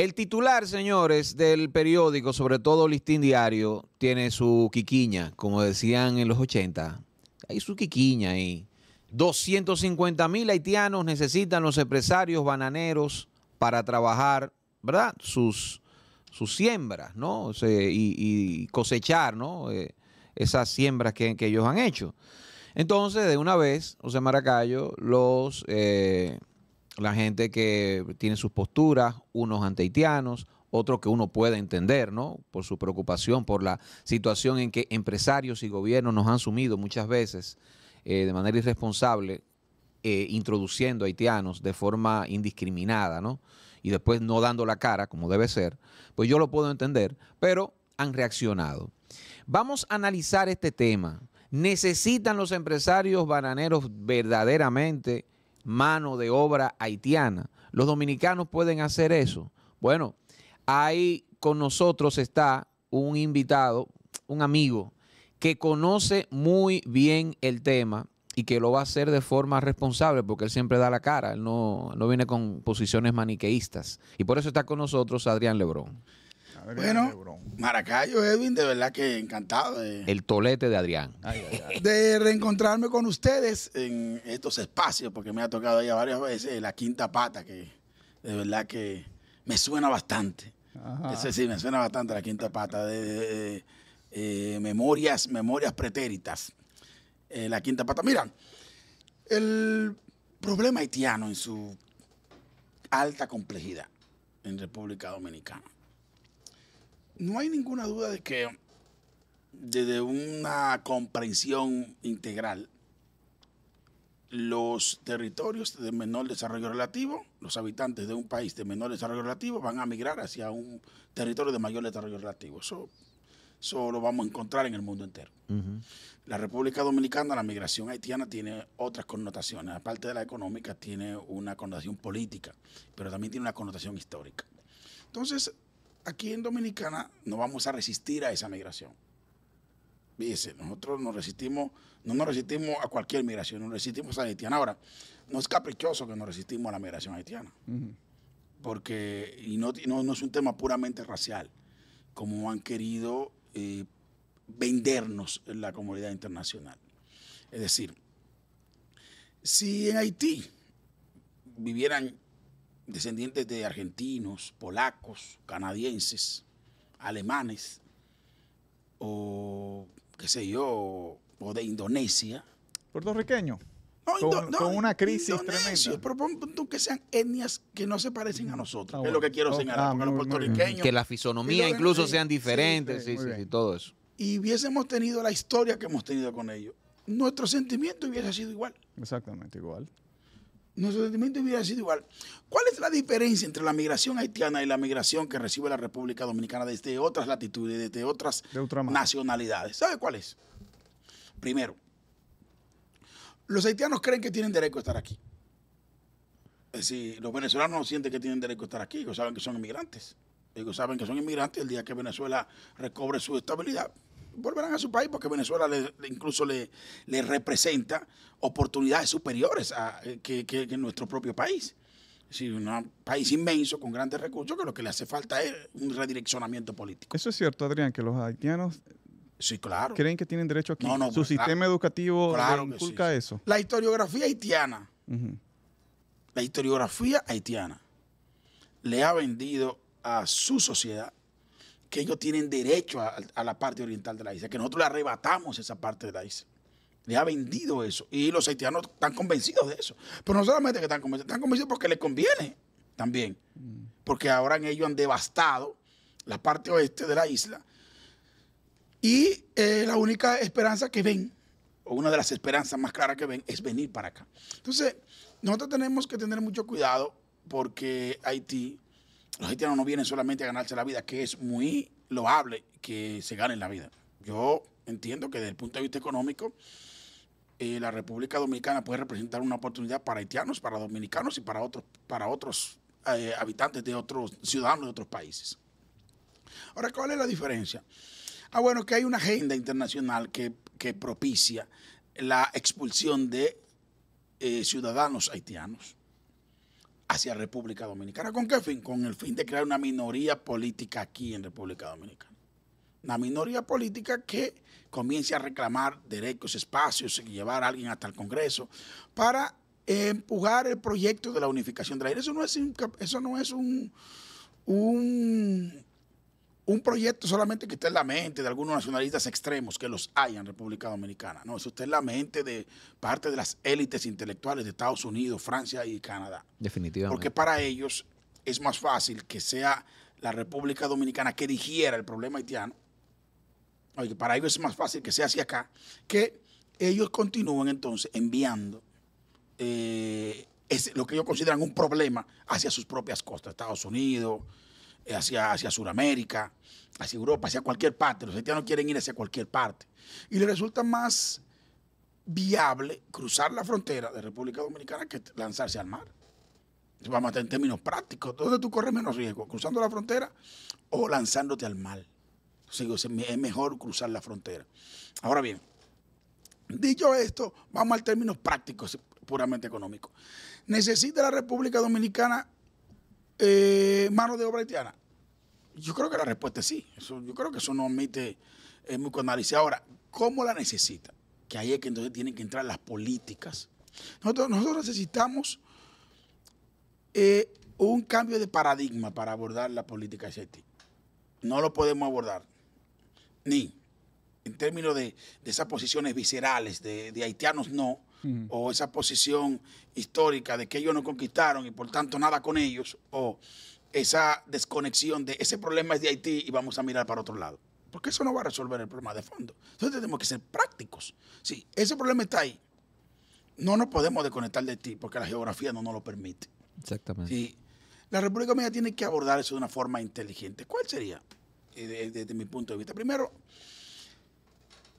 El titular, señores, del periódico, sobre todo Listín Diario, tiene su quiquiña, como decían en los 80. Hay su quiquiña ahí. 250 mil haitianos necesitan los empresarios bananeros para trabajar, ¿verdad? Sus, sus siembras, ¿no? y, cosechar, ¿no? Eh, esas siembras que, ellos han hecho. Entonces, de una vez, José Maracayo, los... Eh, la gente que tiene sus posturas, unos ante haitianos otros que uno puede entender, ¿no? Por su preocupación, por la situación en que empresarios y gobiernos nos han sumido muchas veces eh, de manera irresponsable, introduciendo eh, introduciendo haitianos de forma indiscriminada, ¿no? Y después no dando la cara, como debe ser. Pues yo lo puedo entender, pero han reaccionado. Vamos a analizar este tema. ¿Necesitan los empresarios bananeros verdaderamente mano de obra haitiana. Los dominicanos pueden hacer eso. Bueno, ahí con nosotros está un invitado, un amigo, que conoce muy bien el tema y que lo va a hacer de forma responsable, porque él siempre da la cara, él no, no viene con posiciones maniqueístas. Y por eso está con nosotros Adrián Lebrón bueno, Maracayo, Edwin, de verdad que encantado. el tolete de Adrián. De reencontrarme con ustedes en estos espacios, porque me ha tocado ya varias veces la quinta pata, que de verdad que me suena bastante. Ajá. sí, me suena bastante la quinta pata. De, eh, memorias, memorias pretéritas. Eh, la quinta pata. Mira, el problema haitiano en su alta complejidad en República Dominicana no hay ninguna duda de que desde una comprensión integral, los territorios de menor desarrollo relativo, los habitantes de un país de menor desarrollo relativo van a migrar hacia un territorio de mayor desarrollo relativo. Eso, lo vamos a encontrar en el mundo entero. La República Dominicana, la migración haitiana tiene otras connotaciones. Aparte de la económica, tiene una connotación política, pero también tiene una connotación histórica. Entonces, aquí en Dominicana no vamos a resistir a esa migración. Fíjese, nosotros nos resistimos, no nos resistimos a cualquier migración, no resistimos a la haitiana. Ahora, no es caprichoso que nos resistimos a la migración haitiana, porque y no, no, es un tema puramente racial, como han querido eh, vendernos en la comunidad internacional. Es decir, si en Haití vivieran descendientes de argentinos, polacos, canadienses, alemanes, o qué sé yo, o de Indonesia. Puertorriqueño. No, con, una crisis tremenda. Pero que sean etnias que no se parecen a mm, nosotros. Ah, es lo que quiero señalar. Ah, que la fisonomía incluso sean diferentes. y todo eso. Y hubiésemos tenido la historia que hemos tenido con ellos. Nuestro sentimiento hubiese sido igual. Exactamente igual nuestro sentimiento hubiera sido igual. ¿Cuál es la diferencia entre la migración haitiana y la migración que recibe la República Dominicana desde otras latitudes, desde otras nacionalidades? ¿Sabe cuál es? Primero, los haitianos creen que tienen derecho a estar aquí. Es decir, los venezolanos sienten que tienen derecho a estar aquí, ellos saben que son inmigrantes. Ellos saben que son inmigrantes el día que Venezuela recobre su estabilidad, volverán a su país porque Venezuela incluso le, representa oportunidades superiores eh, que, nuestro propio país. Es decir, un país inmenso con grandes recursos que lo que le hace falta es un redireccionamiento político. Eso es cierto, Adrián, que los haitianos Sí, claro. ¿Creen que tienen derecho aquí? No, ¿Su sistema educativo inculca eso? La historiografía haitiana, la historiografía haitiana le ha vendido a su sociedad que ellos tienen derecho a, la parte oriental de la isla, que nosotros le arrebatamos esa parte de la isla. Le ha vendido eso. Y los haitianos están convencidos de eso. Pero no solamente que están convencidos, están convencidos porque les conviene también. Mm. Porque ahora ellos han devastado la parte oeste de la isla. Y eh, la única esperanza que ven, o una de las esperanzas más claras que ven, es venir para acá. Entonces, nosotros tenemos que tener mucho cuidado porque Haití los haitianos no vienen solamente a ganarse la vida, que es muy loable que se ganen la vida. Yo entiendo que desde el punto de vista económico, eh, la República Dominicana puede representar una oportunidad para haitianos, para dominicanos y para otros, para otros eh, habitantes de otros ciudadanos de otros países. Ahora, ¿cuál es la diferencia? Ah, bueno, que hay una agenda internacional que, propicia la expulsión de eh, ciudadanos haitianos hacia República Dominicana. ¿Con qué fin? Con el fin de crear una minoría política aquí en República Dominicana. Una minoría política que comience a reclamar derechos, espacios, llevar a alguien hasta el Congreso para empujar el proyecto de la unificación de la aire. Eso no es, eso no es un, un un proyecto solamente que esté en la mente de algunos nacionalistas extremos que los hayan, en República Dominicana. No, eso está en la mente de parte de las élites intelectuales de Estados Unidos, Francia y Canadá. Definitivamente. Porque para ellos es más fácil que sea la República Dominicana que digiera el problema haitiano. Oye, para ellos es más fácil que sea hacia acá, que ellos continúen entonces enviando eh, lo que ellos consideran un problema hacia sus propias costas, Estados Unidos, eh, hacia, hacia Sudamérica, hacia Europa, hacia cualquier parte. Los haitianos quieren ir hacia cualquier parte. Y les resulta más viable cruzar la frontera de República Dominicana que lanzarse al mar. Vamos a tener en términos prácticos. ¿Dónde tú corres menos riesgo? ¿Cruzando la frontera o lanzándote al mar? es mejor cruzar la frontera. Ahora bien, dicho esto, vamos al términos prácticos, puramente económicos. ¿Necesita la República Dominicana eh, mano de obra haitiana? Yo creo que la respuesta es sí. yo creo que eso no admite eh, mucho análisis. Ahora, ¿cómo la necesita? Que ahí es que entonces tienen que entrar las políticas. Nosotros, nosotros necesitamos eh, un cambio de paradigma para abordar la política este. No lo podemos abordar. Ni en términos de, esas posiciones viscerales de haitianos, no o esa posición histórica de que ellos no conquistaron y por tanto nada con ellos, o esa desconexión de ese problema es de Haití y vamos a mirar para otro lado. Porque eso no va a resolver el problema de fondo. Entonces tenemos que ser prácticos. Si ese problema está ahí. No nos podemos desconectar de Haití porque la geografía no nos lo permite. Exactamente. Sí, la República Dominicana tiene que abordar eso de una forma inteligente. ¿Cuál sería? desde eh, mi punto de vista. Primero,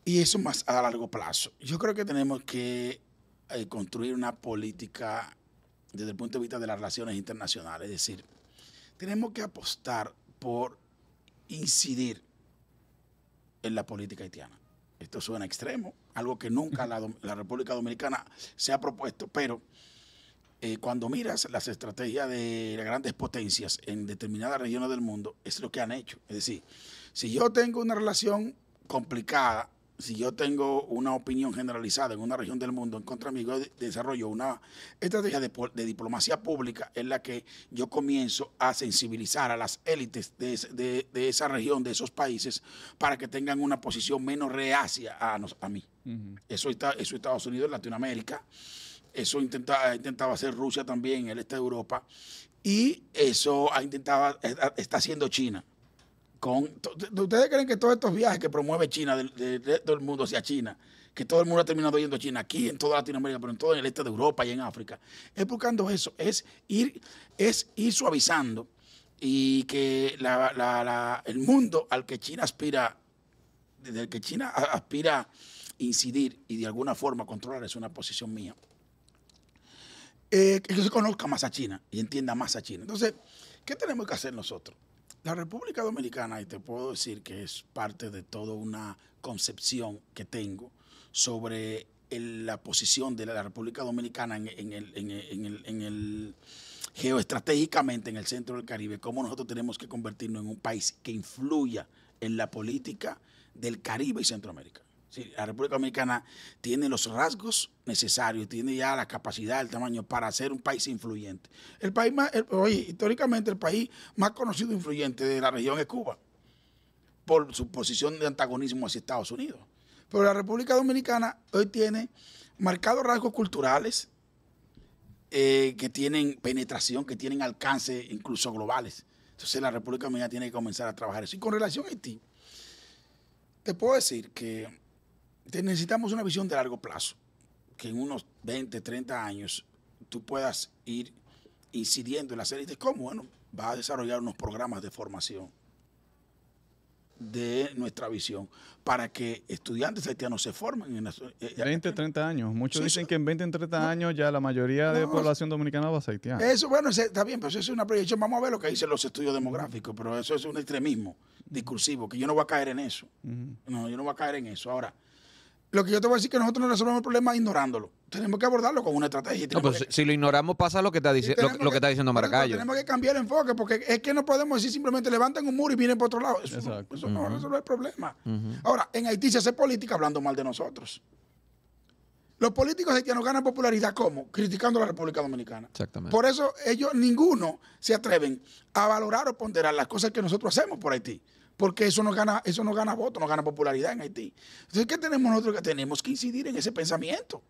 y eso más a largo plazo. Yo creo que tenemos que eh, construir una política desde el punto de vista de las relaciones internacionales. Es decir, tenemos que apostar por incidir en la política haitiana. Esto suena extremo, algo que nunca la, República Dominicana se ha propuesto, pero eh, cuando miras las estrategias de las grandes potencias en determinadas regiones del mundo, es lo que han hecho. Es decir, si yo tengo una relación complicada si yo tengo una opinión generalizada en una región del mundo en contra de yo desarrollo una estrategia de, diplomacia pública en la que yo comienzo a sensibilizar a las élites de, esa región, de esos países, para que tengan una posición menos reacia a, a mí. Eso está eso Estados Unidos, Latinoamérica, eso ha intentado hacer Rusia también, el este de Europa, y eso ha intentado, está haciendo China. ¿Ustedes creen que todos estos viajes que promueve China, del mundo hacia China, que todo el mundo ha terminado yendo a China, aquí en toda Latinoamérica, pero en todo el este de Europa y en África, es buscando eso, es ir, es suavizando y que el mundo al que China aspira, desde el que China aspira a incidir y de alguna forma controlar, es una posición mía, eh, que se conozca más a China y entienda más a China. Entonces, ¿qué tenemos que hacer nosotros? La República Dominicana, y te puedo decir que es parte de toda una concepción que tengo sobre la posición de la República Dominicana en, en el geoestratégicamente en el centro del Caribe, cómo nosotros tenemos que convertirnos en un país que influya en la política del Caribe y Centroamérica la República Dominicana tiene los rasgos necesarios, tiene ya la capacidad, el tamaño para ser un país influyente. El país más, históricamente el país más conocido e influyente de la región es Cuba, por su posición de antagonismo hacia Estados Unidos. Pero la República Dominicana hoy tiene marcados rasgos culturales eh, que tienen penetración, que tienen alcance incluso globales. Entonces la República Dominicana tiene que comenzar a trabajar eso. Y con relación a Haití, te puedo decir que necesitamos una visión de largo plazo, que en unos 20, 30 años tú puedas ir incidiendo en la las élites. ¿Cómo? Bueno, vas a desarrollar unos programas de formación de nuestra visión para que estudiantes haitianos se formen en 20, 30 eh, eh, años. Muchos dicen que en 20, 30 años ya la mayoría de la población dominicana va a ser haitiana. Eso, bueno, está bien, pero eso es una proyección. Vamos a ver lo que dicen los estudios demográficos, pero eso es un extremismo discursivo, que yo no voy a caer en eso. No, yo no voy a caer en eso. Ahora, lo que yo te voy a decir es que nosotros no resolvemos el problema ignorándolo. Tenemos que abordarlo con una estrategia. Pues, si lo ignoramos pasa lo que está, lo, que, está diciendo Maracayo. Tenemos que cambiar el enfoque porque es que no podemos decir simplemente levanten un muro y vienen por otro lado. Eso, no va a resolver el problema. Ahora, en Haití se hace política hablando mal de nosotros. Los políticos haitianos ganan popularidad como, Criticando a la República Dominicana. Exactamente. Por eso ellos, ninguno, se atreven a valorar o ponderar las cosas que nosotros hacemos por Haití porque eso no gana, eso no gana voto, no gana popularidad en Haití. Entonces, ¿qué tenemos nosotros? que Tenemos que incidir en ese pensamiento.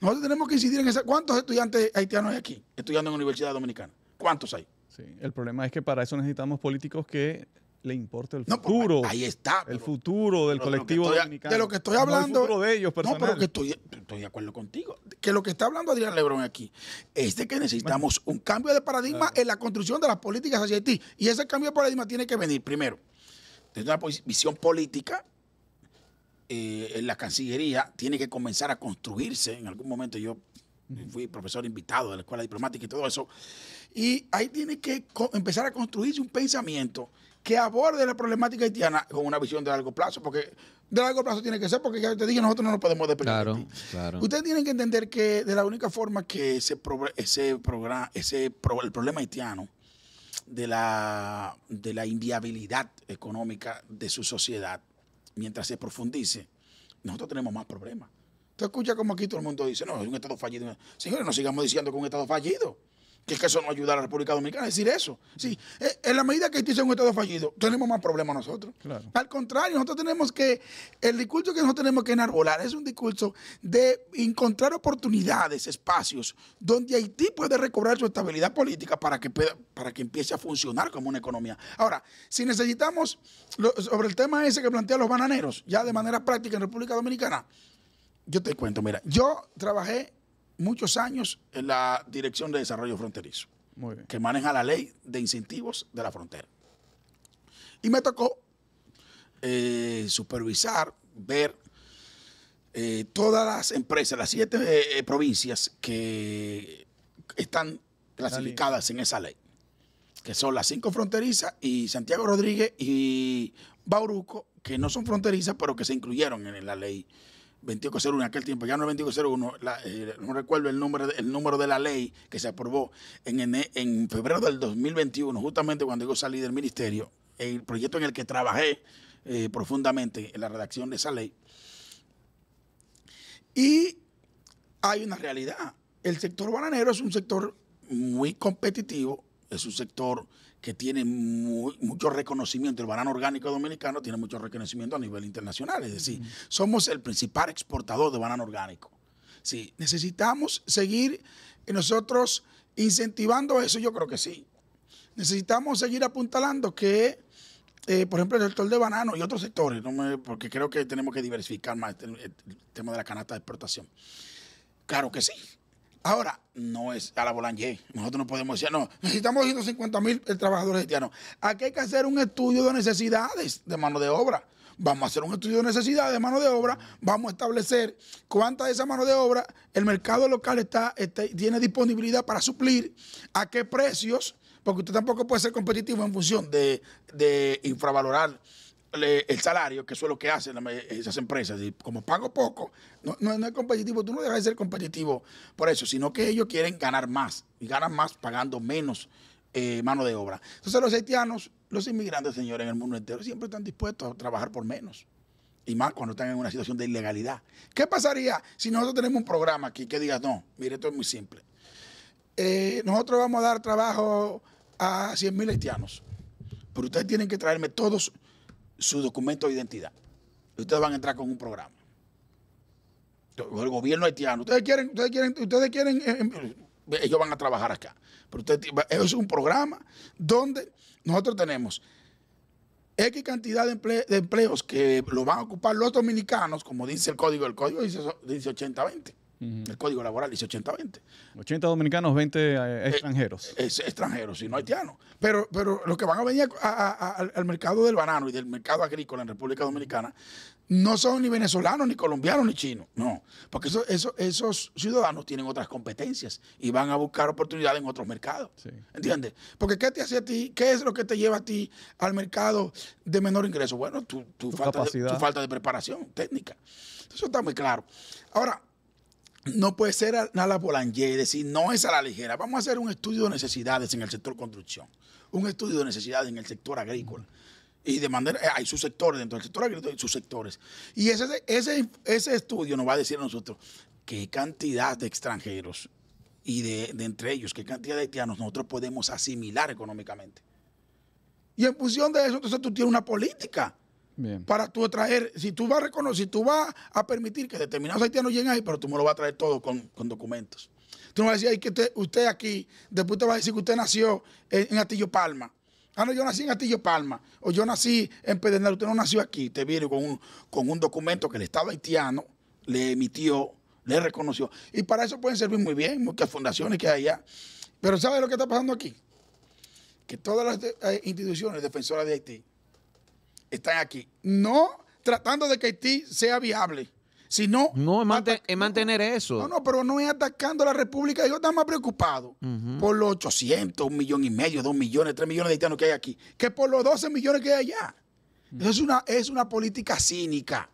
Nosotros tenemos que incidir en esa. ¿Cuántos estudiantes haitianos hay aquí estudiando en la Universidad Dominicana? ¿Cuántos hay? Sí, el problema es que para eso necesitamos políticos que le importe el pues, futuro. ahí está. el futuro del colectivo dominicano. De lo que estoy hablando. No de ellos, No, pero que estoy, estoy, de acuerdo contigo. Que lo que está hablando Adrián Lebrón aquí es de que necesitamos un cambio de paradigma en la construcción de las políticas hacia Haití. Y ese cambio de paradigma tiene que venir primero desde una visión política, eh, la Cancillería tiene que comenzar a construirse. En algún momento yo fui profesor invitado de la Escuela Diplomática y todo eso. Y ahí tiene que empezar a construirse un pensamiento que aborde la problemática haitiana con una visión de largo plazo, porque de largo plazo tiene que ser, porque ya te dije, nosotros no nos podemos depender Claro, claro. Ustedes tienen que entender que de la única forma que ese, ese, el problema haitiano de la, de la inviabilidad económica de su sociedad, mientras se profundice, nosotros tenemos más problemas. usted escucha como aquí todo el mundo dice, no, es un Estado fallido. Señores, no sigamos diciendo que es un Estado fallido que, es que eso no ayuda a la República Dominicana. Es decir, eso. Sí, eh, en la medida que Haití sea un Estado fallido, tenemos más problemas nosotros. Al contrario, nosotros tenemos que, el discurso que nosotros tenemos que enarbolar es un discurso de encontrar oportunidades, espacios, donde Haití puede recobrar su estabilidad política para que, para que empiece a funcionar como una economía. Ahora, si necesitamos, sobre el tema ese que plantean los bananeros, ya de manera práctica en República Dominicana, yo te cuento, mira, yo trabajé muchos años en la Dirección de Desarrollo Fronterizo, que maneja la ley de incentivos de la frontera. Y me tocó eh, supervisar, ver eh, todas las empresas, las siete eh, provincias que están clasificadas en esa ley, que son las cinco fronterizas y Santiago Rodríguez y Bauruco, que no son fronterizas, pero que se incluyeron en la ley 2101 en aquel tiempo, ya no es 2101, eh, no recuerdo el número, el número de la ley que se aprobó en, en, febrero del 2021, justamente cuando yo salí del ministerio, el proyecto en el que trabajé eh, profundamente en la redacción de esa ley. Y hay una realidad, el sector bananero es un sector muy competitivo, es un sector que tiene mucho reconocimiento, el banano orgánico dominicano tiene mucho reconocimiento a nivel internacional, es decir, somos el principal exportador de banano orgánico. necesitamos seguir nosotros incentivando eso, yo creo que sí. Necesitamos seguir apuntalando que, eh, por ejemplo, el sector de banano y otros sectores, no porque creo que tenemos que diversificar más el tema de la canasta de exportación. Claro que sí, Ahora, no es a la Boulanger. Nosotros no podemos decir, no, necesitamos 150 mil trabajadores haitianos. Aquí hay que hacer un estudio de necesidades de mano de obra. Vamos a hacer un estudio de necesidades de mano de obra, vamos a establecer cuánta de esa mano de obra el mercado local está, este, tiene disponibilidad para suplir, a qué precios, porque usted tampoco puede ser competitivo en función de infravalorar el salario, que eso es lo que hacen esas empresas. Y como pago poco, no, no, es competitivo, tú no dejas de ser competitivo por eso, sino que ellos quieren ganar más y ganan más pagando menos eh, mano de obra. Entonces los haitianos, los inmigrantes, señores, en el mundo entero siempre están dispuestos a trabajar por menos. Y más cuando están en una situación de ilegalidad. ¿Qué pasaría si nosotros tenemos un programa aquí que digas, no, mire, esto es muy simple. Eh, nosotros vamos a dar trabajo a 100 mil haitianos, pero ustedes tienen que traerme todos su documento de identidad. Ustedes van a entrar con un programa. El gobierno haitiano, ustedes quieren, ustedes quieren, ustedes quieren, eh, eh, ellos van a trabajar acá. Pero eso es un programa donde nosotros tenemos X cantidad de, empleos que lo van a ocupar los dominicanos, como dice el código, el código dice 80-20. El código laboral dice 80-20. 80 dominicanos, 20 eh, eh, extranjeros. Es, extranjeros, y no haitianos. Pero, pero los que van a venir al mercado del banano y del mercado agrícola en República Dominicana no son ni venezolanos, ni colombianos, ni chinos. No, porque esos ciudadanos tienen otras competencias y van a buscar oportunidades en otros mercados. ¿Entiendes? Porque ¿qué te hace a ti? ¿Qué es lo que te lleva a ti al mercado de menor ingreso? Bueno, tu, tu, falta, tu falta de preparación técnica. Eso está muy claro. Ahora, no puede ser nada la es decir, no es a la ligera. Vamos a hacer un estudio de necesidades en el sector construcción, un estudio de necesidades en el sector agrícola. Y de manera, eh, hay sus sectores dentro del sector agrícola y sus sectores. Y ese, ese, estudio nos va a decir a nosotros qué cantidad de extranjeros y de, de entre ellos, qué cantidad de haitianos nosotros podemos asimilar económicamente. Y en función de eso, entonces tú tienes una política para tú traer, si tú vas a reconocer, si tú vas a permitir que determinados haitianos lleguen ahí, pero tú me lo vas a traer todo con, documentos. Tú no vas a decir, que usted, aquí, después te va a decir que usted nació en, Astillo Palma. Ah, no, yo nací en Atillo Palma, o yo nací en Pedernal, usted no nació aquí. Te viene con un, documento que el Estado haitiano le emitió, le reconoció. Y para eso pueden servir muy bien muchas fundaciones que hay allá. Pero ¿sabe lo que está pasando aquí? Que todas las eh, instituciones defensoras de Haití están aquí. No tratando de que Haití sea viable. Sino no, es, mantener eso. No, no, pero no es atacando a la República. Yo estoy más preocupado por los 800, un millón y medio, dos millones, tres millones de haitianos que hay aquí, que por los 12 millones que hay allá. eso Es una, es una política cínica.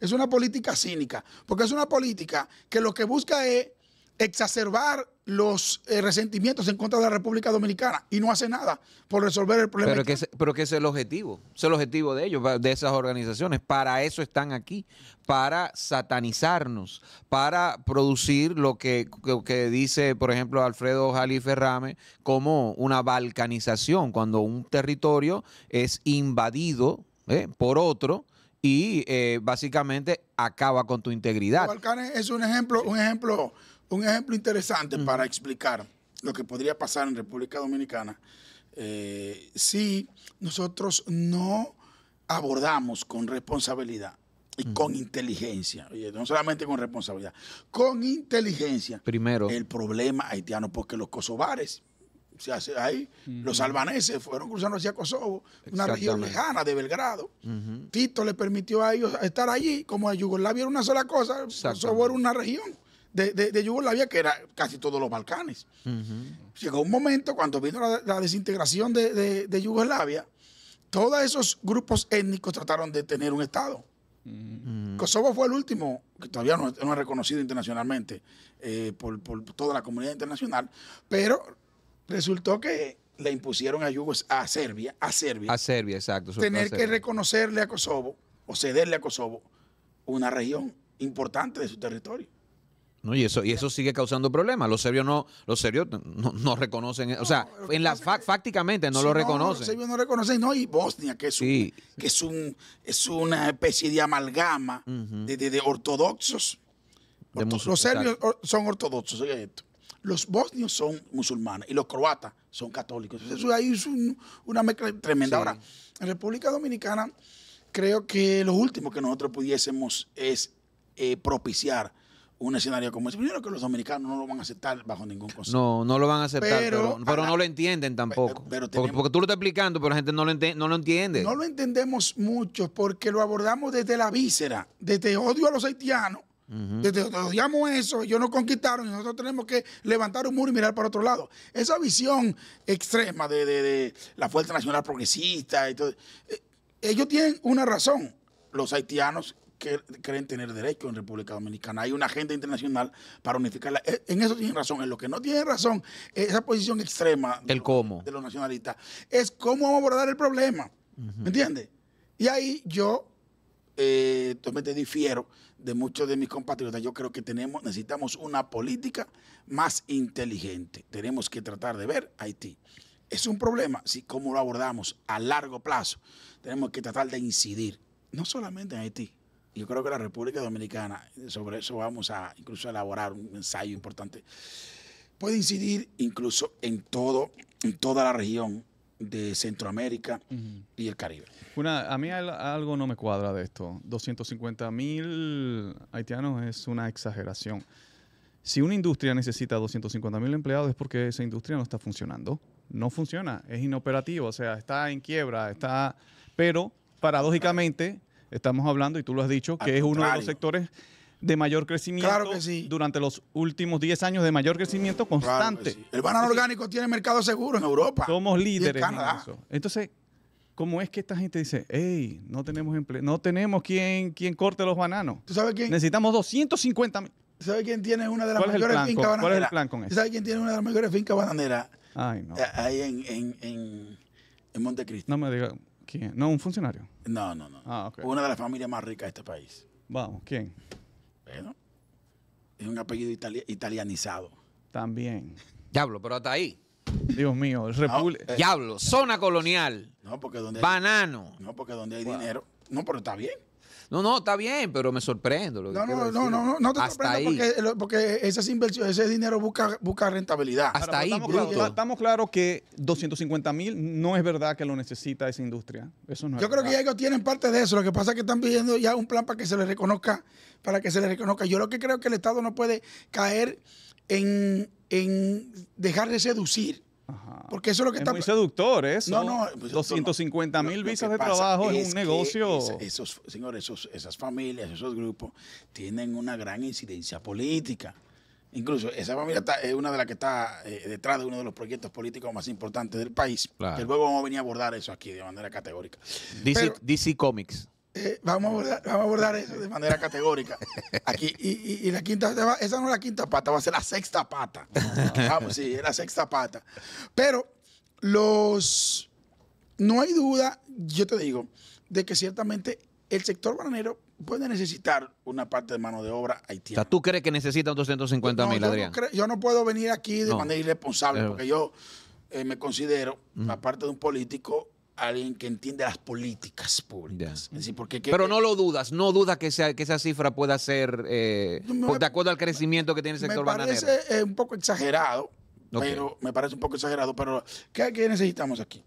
Es una política cínica. Porque es una política que lo que busca es exacerbar los eh, resentimientos en contra de la República Dominicana y no hace nada por resolver el problema. Pero que, es, es el objetivo, es el objetivo de ellos, de esas organizaciones. Para eso están aquí, para satanizarnos, para producir lo que, dice, por ejemplo, Alfredo Jalí Ferrame, como una balcanización, cuando un territorio es invadido eh, por otro y eh, básicamente acaba con tu integridad. Balcanes es un ejemplo, un ejemplo un ejemplo interesante para explicar lo que podría pasar en República Dominicana eh, si nosotros no abordamos con responsabilidad y con inteligencia, oye, no solamente con responsabilidad, con inteligencia. Primero. El problema haitiano, porque los kosovares se hace ahí, los albaneses fueron cruzando hacia Kosovo, una región lejana de Belgrado. Tito le permitió a ellos estar allí, como a Yugoslavia era una sola cosa, Kosovo era una región de, Yugoslavia, que era casi todos los Balcanes. Llegó un momento cuando vino la, desintegración de, Yugoslavia, todos esos grupos étnicos trataron de tener un Estado. Kosovo fue el último, que todavía no, es reconocido internacionalmente eh, por, toda la comunidad internacional, pero resultó que le impusieron a a Serbia, a Serbia. A Serbia, exacto. Tener que reconocerle a Kosovo o cederle a Kosovo una región importante de su territorio. Y eso, y eso sigue causando problemas. Los serbios no, los serbios no, reconocen, o sea, en la fácticamente no lo reconocen. Los serbios no reconocen, no, y Bosnia, que es, es, una especie de amalgama de, ortodoxos. los serbios son ortodoxos, Los bosnios son musulmanes y los croatas son católicos. Eso ahí es una mezcla tremenda. Ahora, en República Dominicana, creo que lo último que nosotros pudiésemos es eh, propiciar un escenario como ese. Primero que los dominicanos no lo van a aceptar bajo ningún concepto. No, no lo van a aceptar, pero, pero, no lo entienden tampoco. porque, tú lo estás explicando, pero la gente no lo, no lo entiende. No lo entendemos mucho porque lo abordamos desde la víscera, desde odio a los haitianos. Desde odiamos eso, ellos nos conquistaron y nosotros tenemos que levantar un muro y mirar para otro lado. Esa visión extrema de, la Fuerza Nacional Progresista y eh, ellos tienen una razón, los haitianos creen tener derecho en República Dominicana. Hay una agenda internacional para unificarla. Eh, en eso tienen razón. En lo que no tienen razón, esa posición extrema de, el cómo. de los nacionalistas, es cómo vamos a abordar el problema. ¿Me entiendes? Y ahí yo totalmente eh, difiero de muchos de mis compatriotas. Yo creo que tenemos, necesitamos una política más inteligente. Tenemos que tratar de ver Haití. Es un problema, si cómo lo abordamos a largo plazo. Tenemos que tratar de incidir, no solamente en Haití, yo creo que la República Dominicana, sobre eso vamos a incluso elaborar un ensayo importante, puede incidir incluso en, todo, en toda la región de Centroamérica y el Caribe. Una, a mí algo no me cuadra de esto. 250 mil haitianos es una exageración. Si una industria necesita 250 mil empleados es porque esa industria no está funcionando. No funciona, es inoperativo, o sea, está en quiebra, está... Pero, paradójicamente, Estamos hablando, y tú lo has dicho, que es uno de los sectores de mayor crecimiento durante los últimos 10 años de mayor crecimiento constante. El banano orgánico tiene mercado seguro en Europa. Somos líderes en, eso. Entonces, ¿cómo es que esta gente dice, hey, no tenemos empleo, no tenemos quien, quien corte los bananos? ¿Tú sabes quién? Necesitamos 250 mil. ¿Sabes quién tiene una de las mayores fincas bananeras? ¿Cuál es el plan con eso? ¿Sabes quién tiene una de las mayores fincas bananeras? Ay, no. Eh, ahí en, en, en, Montecristo. No me diga quién. No, un funcionario. No, no, no. Ah, Una de las familias más ricas de este país. Vamos, ¿quién? Bueno, es un apellido italianizado. También. Diablo, pero hasta ahí. Dios mío, el repul... Eh. Diablo, zona colonial. No, porque donde hay, Banano. No, porque donde hay dinero. No, pero está bien. No, no, está bien, pero me sorprendo. no, no, no, no, no, te sorprendo porque, esas inversión, ese dinero busca, busca rentabilidad. Hasta ahí, estamos, claro, estamos claros que 250 mil no es verdad que lo necesita esa industria. Eso no Yo creo que ellos tienen parte de eso. Lo que pasa es que están pidiendo ya un plan para que se les reconozca, para que se les reconozca. Yo lo que creo que el Estado no puede caer en, en dejar de seducir porque eso es lo que está. Muy seductor, eso. No, no. 250 mil visas de trabajo es, un negocio. esos, señores, esas familias, esos grupos tienen una gran incidencia política. Incluso esa familia es una de las que está eh, detrás de uno de los proyectos políticos más importantes del país. Que luego vamos a venir a abordar eso aquí de manera categórica. DC Comics. Eh, vamos, a abordar, eso de manera categórica. Aquí, y, la quinta, esa no es la quinta pata, va a ser la sexta pata. Vamos, sí, es la sexta pata. Pero los. No hay duda, yo te digo, de que ciertamente el sector bananero puede necesitar una parte de mano de obra haitiana. ¿tú crees que necesitan 250 mil, Adrián? yo no puedo venir aquí de manera irresponsable, eh. porque yo eh, me considero, mm. aparte de un político, alguien que entiende las políticas públicas. Pero no lo dudas, no dudas que, esa cifra pueda ser eh, pues, de acuerdo al crecimiento que tiene el sector bananero. Me parece eh, un poco exagerado, pero me parece un poco exagerado, pero ¿qué, ¿qué, necesitamos aquí?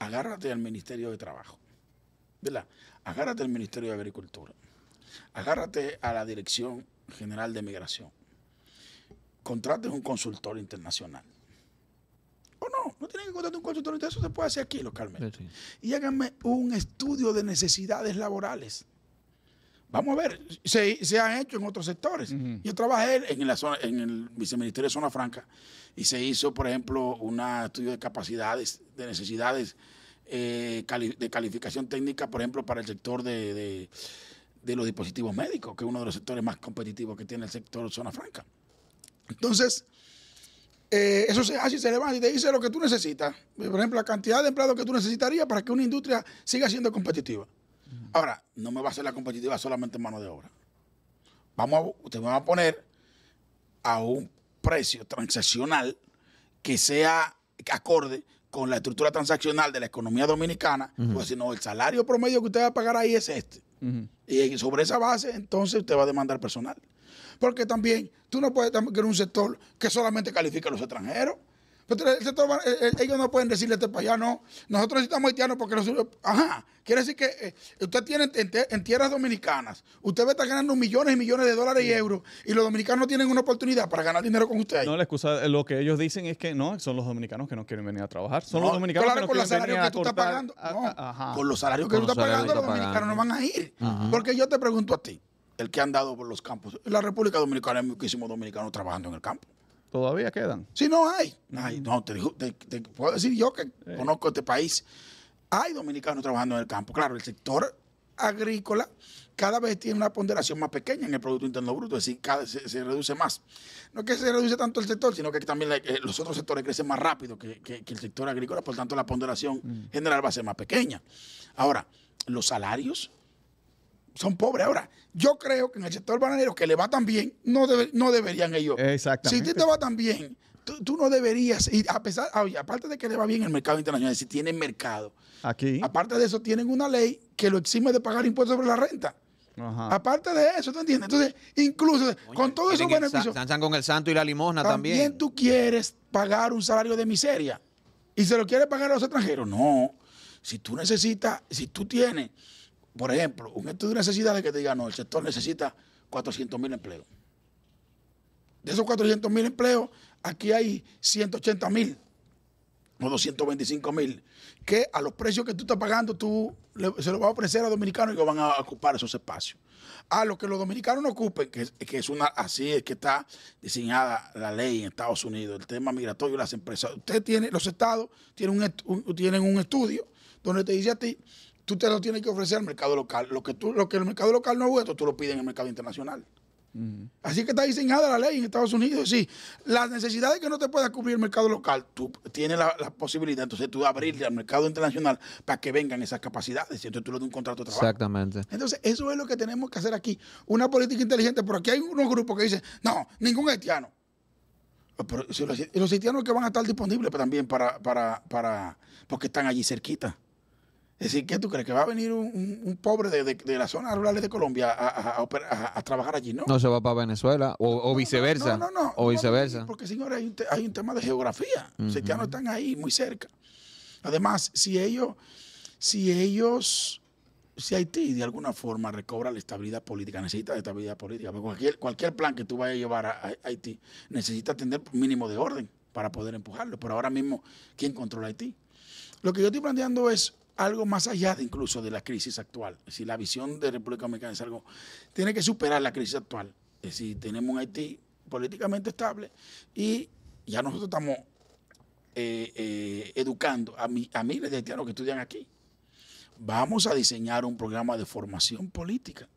Agárrate al Ministerio de Trabajo, ¿verdad? Agárrate al Ministerio de Agricultura, agárrate a la Dirección General de Migración, contrates un consultor internacional o oh, no, no tienen que contratar un consultor, eso se puede hacer aquí localmente. Y háganme un estudio de necesidades laborales. Vamos a ver, se, se han hecho en otros sectores. Yo trabajé en, la en el viceministerio de Zona Franca y se hizo, por ejemplo, un estudio de capacidades, de necesidades eh, de calificación técnica, por ejemplo, para el sector de, de, de, los dispositivos médicos, que es uno de los sectores más competitivos que tiene el sector Zona Franca. Entonces, eh, eso se hace ah, y se levanta y te dice lo que tú necesitas. Eh, por ejemplo, la cantidad de empleados que tú necesitarías para que una industria siga siendo competitiva. Ahora, no me va a hacer la competitiva solamente en mano de obra. Vamos a, usted me va a poner a un precio transaccional que sea acorde con la estructura transaccional de la economía dominicana, uh si no, el salario promedio que usted va a pagar ahí es este. Y sobre esa base, entonces usted va a demandar personal. Porque también tú no puedes tener un sector que solamente califica a los extranjeros. Eh, eh, ellos no pueden decirle a este país, no, nosotros necesitamos haitianos porque los... Ajá, quiere decir que eh, usted tiene en, tierras dominicanas, usted va a estar ganando millones y millones de dólares y euros y los dominicanos no tienen una oportunidad para ganar dinero con usted. No, la excusa, lo que ellos dicen es que no, son los dominicanos que no quieren venir a trabajar, son los dominicanos que no con los salarios que tú estás con los salarios que tú estás pagando, los dominicanos no van a ir. Porque yo te pregunto a ti, el que han dado por los campos. En la República Dominicana hay muchísimos dominicanos trabajando en el campo. ¿Todavía quedan? Sí, no hay. no, te, te, puedo decir yo que conozco este país. Hay dominicanos trabajando en el campo. Claro, el sector agrícola cada vez tiene una ponderación más pequeña en el Producto Interno Bruto, es decir, cada, se, reduce más. No es que se reduce tanto el sector, sino que también eh, los otros sectores crecen más rápido que, el sector agrícola, por tanto la ponderación mm. general va a ser más pequeña. Ahora, los salarios son pobres. Ahora, yo creo que en el sector bananero que le va tan bien, no, no deberían ellos. Exactamente. Si te va tan bien, tú, no deberías. Y a pesar, aparte de que le va bien el mercado internacional, si tienen mercado. Aquí. Aparte de eso, tienen una ley que lo exime de pagar impuestos sobre la renta. Ajá. Aparte de eso, ¿tú entiendes? Entonces, incluso con todo esos beneficios. San, con el santo y la limosna también. ¿También tú quieres pagar un salario de miseria? ¿Y se lo quieres pagar a los extranjeros? No. Si tú necesitas, si tú tienes por ejemplo, un estudio de necesidades que te diga, no, el sector necesita 400 mil empleos. De esos 400 mil empleos, aquí hay 180 mil o 225 mil, que a los precios que tú estás pagando, tú se los vas a ofrecer a dominicanos y que van a ocupar esos espacios. A lo que los dominicanos no ocupen, que, es una, así es que está diseñada la ley en Estados Unidos, el tema migratorio, las empresas. Usted tiene, los estados tienen un estudio donde te dice a ti tú te lo tienes que ofrecer al mercado local. Lo que, tú, lo que el mercado local no vuelto, tú lo pides en el mercado internacional. Así que está diseñada la ley en Estados Unidos. Sí, las necesidades que no te pueda cubrir el mercado local, tú tienes la, posibilidad, entonces tú abrirle al mercado internacional para que vengan esas capacidades. entonces tú le das un contrato de trabajo. Exactamente. Entonces, eso es lo que tenemos que hacer aquí. Una política inteligente, pero aquí hay unos grupos que dicen, no, ningún haitiano. los, haitianos que van a estar disponibles también para, para, para, porque están allí cerquita. Es decir, ¿qué tú crees? ¿Que va a venir un, pobre de, las zonas rurales de Colombia a, trabajar allí? No, no se va para Venezuela o, viceversa. No, no, no, Porque, señores, hay un, tema de geografía. Los haitianos están ahí, muy cerca. Además, si ellos, si ellos, si Haití de alguna forma recobra la estabilidad política, necesita estabilidad política. Porque cualquier, cualquier plan que tú vayas a llevar a Haití necesita tener un mínimo de orden para poder empujarlo. Pero ahora mismo, ¿quién controla Haití? Lo que yo estoy planteando es algo más allá de incluso de la crisis actual. Si la visión de República Dominicana es algo, tiene que superar la crisis actual. Es decir, tenemos un Haití políticamente estable y ya nosotros estamos eh, eh, educando a, miles de haitianos que estudian aquí. Vamos a diseñar un programa de formación política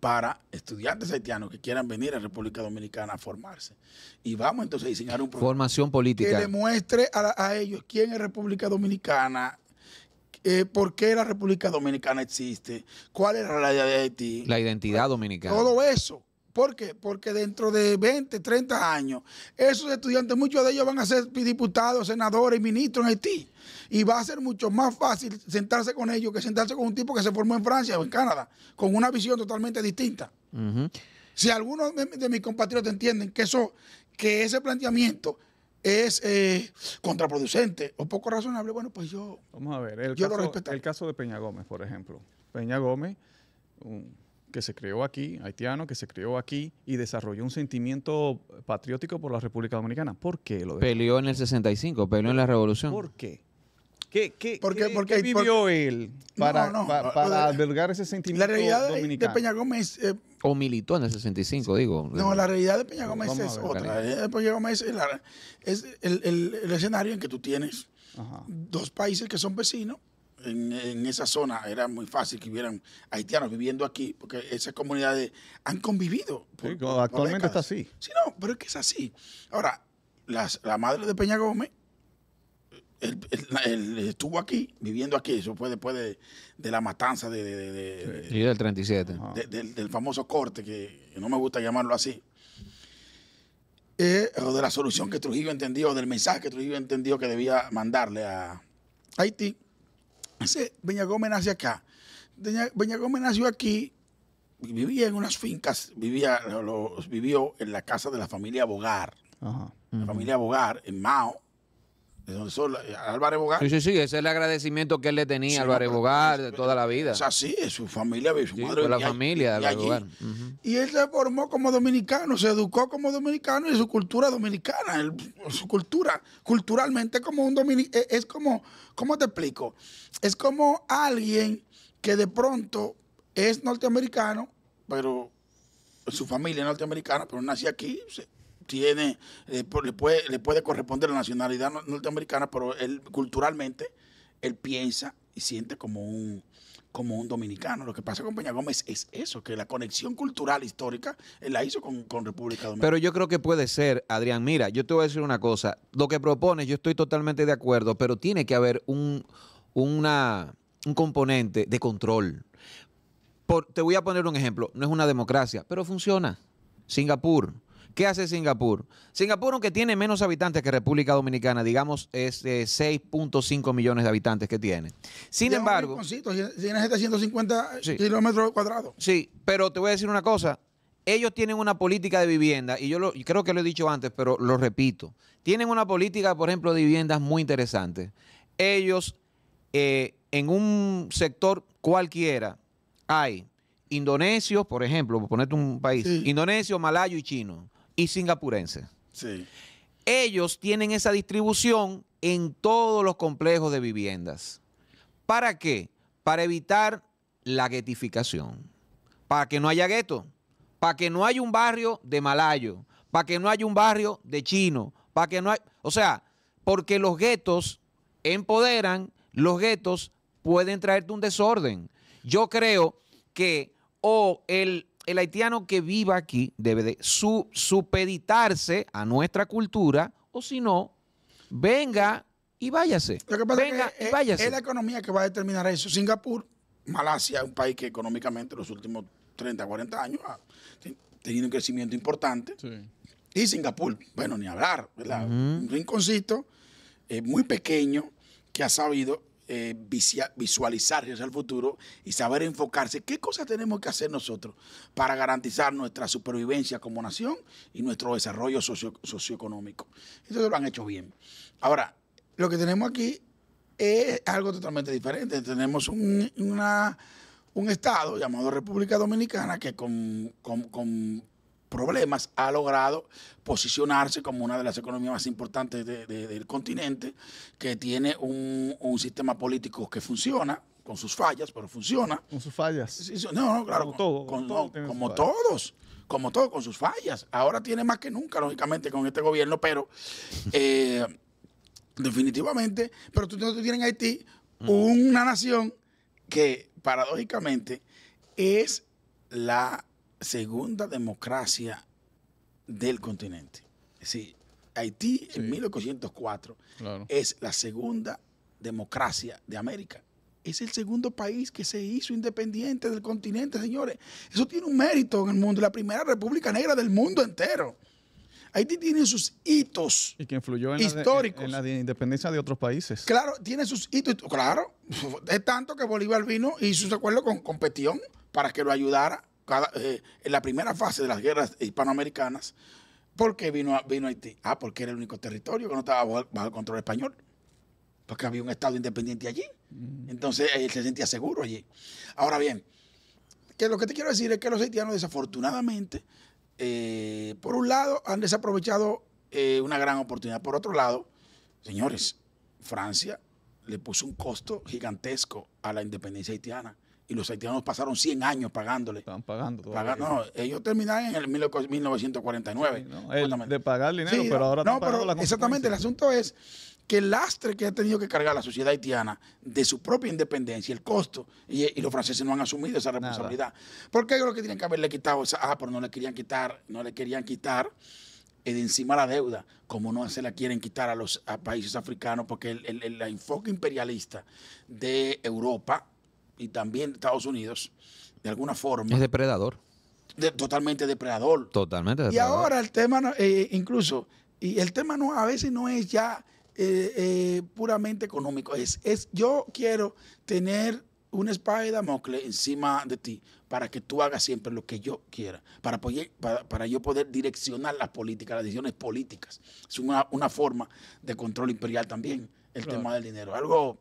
para estudiantes haitianos que quieran venir a República Dominicana a formarse. Y vamos entonces a diseñar un programa Formación política. que demuestre a, a ellos quién es República Dominicana, eh, por qué la República Dominicana existe, cuál es la realidad de Haití. La identidad dominicana. Todo eso. ¿Por qué? Porque dentro de 20, 30 años, esos estudiantes, muchos de ellos van a ser diputados, senadores, ministros en Haití. Y va a ser mucho más fácil sentarse con ellos que sentarse con un tipo que se formó en Francia o en Canadá, con una visión totalmente distinta. Si algunos de, de, mis compatriotas entienden que, eso, que ese planteamiento es eh, contraproducente o poco razonable, bueno, pues yo, Vamos a ver, el caso, El caso de Peña Gómez, por ejemplo. Peña Gómez, que se creó aquí, haitiano, que se creó aquí y desarrolló un sentimiento patriótico por la República Dominicana. ¿Por qué lo Peleó en el 65, peleó en la revolución. ¿Por qué? ¿Qué, vivió él para, albergar ese sentimiento La realidad de Peña Gómez... Eh, o militó en el 65, digo. No, la realidad de Peña Gómez es otra. La realidad de eh, Peña Gómez es, el, escenario en que tú tienes dos países que son vecinos. En, esa zona era muy fácil que hubieran haitianos viviendo aquí, porque esas comunidades han convivido. actualmente está así. Sí, no, pero es que es así. Ahora, la madre de Peña Gómez él, estuvo aquí, viviendo aquí, eso fue después de, la matanza de, del 37. Del, famoso corte, que, no me gusta llamarlo así. Eh, o de la solución que Trujillo entendió, del mensaje que Trujillo entendió que debía mandarle a Haití. Ese Gómez nació acá. Peña Gómez nació aquí, vivía en unas fincas, vivía, los, vivió en la casa de la familia Bogar. La familia Bogar, en Mao eh, Álvarez Bogart. Sí, sí, sí, ese es el agradecimiento que él le tenía a Álvarez Bogart de toda la vida. Es así, es su familia, su sí, la familia de Álvarez Y él se formó como dominicano, se educó como dominicano y su cultura dominicana, su cultura, culturalmente como un dominicano, e, es como, ¿cómo te explico? Es como alguien que de pronto es norteamericano, pero su familia es norteamericana, pero nació aquí, tiene, eh, le, puede, le puede corresponder la nacionalidad norteamericana, pero él culturalmente, él piensa y siente como un, como un dominicano. Lo que pasa con Peña Gómez es eso, que la conexión cultural histórica él la hizo con, República Dominicana. Pero yo creo que puede ser, Adrián, mira, yo te voy a decir una cosa. Lo que propones, yo estoy totalmente de acuerdo, pero tiene que haber un, una, un componente de control. te voy a poner un ejemplo. No es una democracia, pero funciona. Singapur, ¿Qué hace Singapur? Singapur, aunque tiene menos habitantes que República Dominicana, digamos, es de 6.5 millones de habitantes que tiene. Sin embargo... Tiene 750 kilómetros cuadrados. Sí, pero te voy a decir una cosa. Ellos tienen una política de vivienda, y yo creo que lo he dicho antes, pero lo repito. Tienen una política, por ejemplo, de viviendas muy interesante. Ellos, eh, en un sector cualquiera, hay indonesios, por ejemplo, ponerte un país, indonesio, malayo y chino y singapurenses. Sí. Ellos tienen esa distribución en todos los complejos de viviendas. ¿Para qué? Para evitar la guetificación, para que no haya gueto, para que no haya un barrio de malayo, para que no haya un barrio de chino, para que no O sea, porque los guetos empoderan, los guetos pueden traerte un desorden. Yo creo que o el el haitiano que viva aquí debe de supeditarse a nuestra cultura o si no, venga y váyase. venga y váyase. Es la economía que va a determinar eso. Singapur, Malasia, un país que económicamente en los últimos 30, 40 años ha tenido un crecimiento importante. Y Singapur, bueno, ni hablar, ¿verdad? Un rinconcito eh, muy pequeño que ha sabido eh, visualizar visualizarse hacia el futuro y saber enfocarse qué cosas tenemos que hacer nosotros para garantizar nuestra supervivencia como nación y nuestro desarrollo socioeconómico. Entonces lo han hecho bien. Ahora, lo que tenemos aquí es algo totalmente diferente. Tenemos un, un Estado llamado República Dominicana que con problemas, ha logrado posicionarse como una de las economías más importantes del continente, que tiene un, sistema político que funciona, con sus fallas, pero funciona. Con sus fallas. No, no, claro. Como, con, todo como todos. Como todos, con sus fallas. Ahora tiene más que nunca, lógicamente, con este gobierno, pero eh, definitivamente, pero tú, tienes en Haití una nación que paradójicamente es la segunda democracia del continente. Es decir, Haití en 1804 es la segunda democracia de América. Es el segundo país que se hizo independiente del continente, señores. Eso tiene un mérito en el mundo. La primera república negra del mundo entero. Haití tiene sus hitos y que influyó en históricos. en la independencia de otros países. Claro, tiene sus hitos. Claro, es tanto que Bolívar vino y hizo su acuerdo con, con para que lo ayudara eh, en la primera fase de las guerras hispanoamericanas, ¿por qué vino, vino Haití? Ah, porque era el único territorio que no estaba bajo, el control español, porque había un Estado independiente allí. Mm. Entonces él se sentía seguro allí. Ahora bien, que lo que te quiero decir es que los haitianos desafortunadamente, eh, por un lado, han desaprovechado eh, una gran oportunidad. Por otro lado, señores, Francia le puso un costo gigantesco a la independencia haitiana y los haitianos pasaron 100 años pagándole. Estaban pagando. no, ellos terminaron en el 1949. no, de pagar dinero, pero ahora no, Exactamente, el asunto es que el lastre que ha tenido que cargar la sociedad haitiana de su propia independencia, el costo, y, los franceses no han asumido esa responsabilidad. Porque creo que tienen que haberle quitado, esa, ah, pero no le querían quitar, no le querían quitar eh, de encima la deuda, como no se la quieren quitar a los países africanos, porque el enfoque imperialista de Europa y también Estados Unidos, de alguna forma. Es depredador. totalmente depredador. Totalmente depredador. Y ahora el tema, eh, incluso, y el tema no a veces no es ya eh, eh, puramente económico. Es, es yo quiero tener una espada de Damocles encima de ti para que tú hagas siempre lo que yo quiera, para, para, yo poder direccionar las políticas, las decisiones políticas. Es una, forma de control imperial también, el tema del dinero. Algo,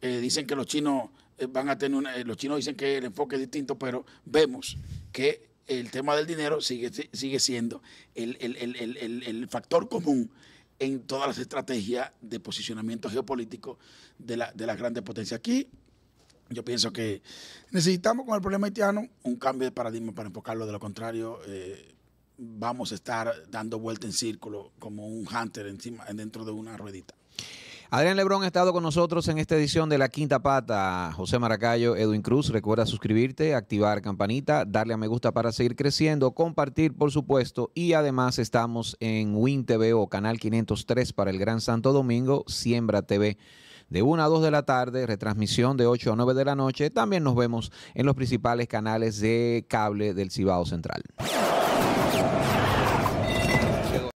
dicen que los chinos eh, van a tener eh, los chinos dicen que el enfoque es distinto, pero vemos que el tema del dinero sigue, sigue siendo el, factor común en todas las estrategias de posicionamiento geopolítico de, las grandes potencias. Aquí yo pienso que necesitamos con el problema haitiano un cambio de paradigma para enfocarlo, de lo contrario eh, vamos a estar dando vuelta en círculo como un hunter encima, dentro de una ruedita. Adrián Lebrón ha estado con nosotros en esta edición de La Quinta Pata. José Maracayo, Edwin Cruz, recuerda suscribirte, activar campanita, darle a me gusta para seguir creciendo, compartir por supuesto y además estamos en Win TV o Canal 503 para el Gran Santo Domingo, Siembra TV de 1 a 2 de la tarde, retransmisión de 8 a 9 de la noche. También nos vemos en los principales canales de cable del Cibao Central.